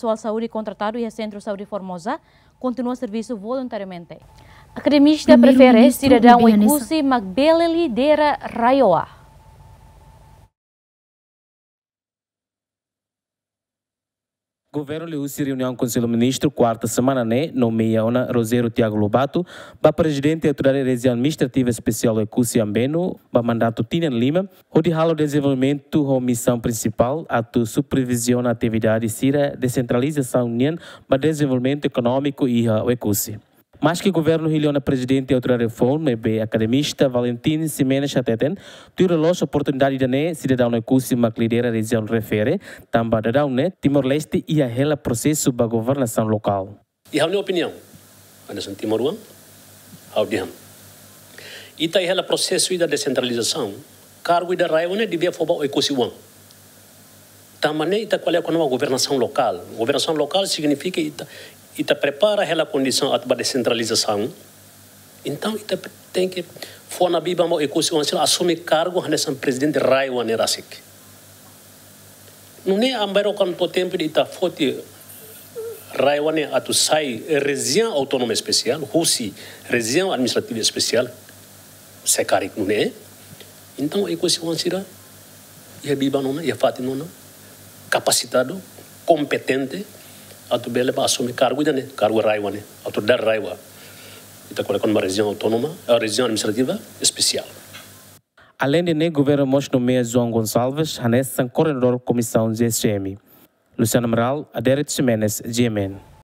pessoal saúde contratado e a Centro Saúde Formosa continua serviço voluntariamente. Academista prefere cidadão Igusi Magbele lidera Raioa. Governo Liu se reunião com o ministro quarta semana né nomeia ona Rosero Tiago Lobato para presidente da autoridade regional administrativa especial Ecusi Ambeno para mandato Tinian Lima o de desenvolvimento com missão principal a supervisão supervisiona atividade sira descentralização união para desenvolvimento econômico e a Ecusi mas que governo na é presidente outra reforma, é be academista Valentin Simenes Chateten, tira a oportunidade da ne cidadão Ecusi Maclidera região refere, tamba da ne Timor-Leste e a rela processo da governação local. E a minha opinião, Anderson Timor-Wan, ao E tá rela processo da descentralização, cargo da raiva né, devia foba o Ecusi Também né, está qual é a governação local. Governação local significa Ita prepara aquela condição para descentralização. Então, Ita tem que for na Bíblia e consequência assim, assumir cargo nessa presidente Rai Wanerasik. Não é ambero quanto tempo de Ita tá forte eh, Rai a atu sai eh, região autônoma especial, Rússia, região administrativa especial, se é não é? Então, e será assim e a Bíblia não é, e a Fátima não é, capacitado, competente, atu bele ba assume cargo dane cargo raiwa ne atu dar raiwa ita kole kon uma região autónoma a eh, região administrativa especial Além de nego governo mos nomeia João Gonçalves, Hanessa, coordenador comissão GSM. Luciano Moral, Adérito Ximenes, GMN.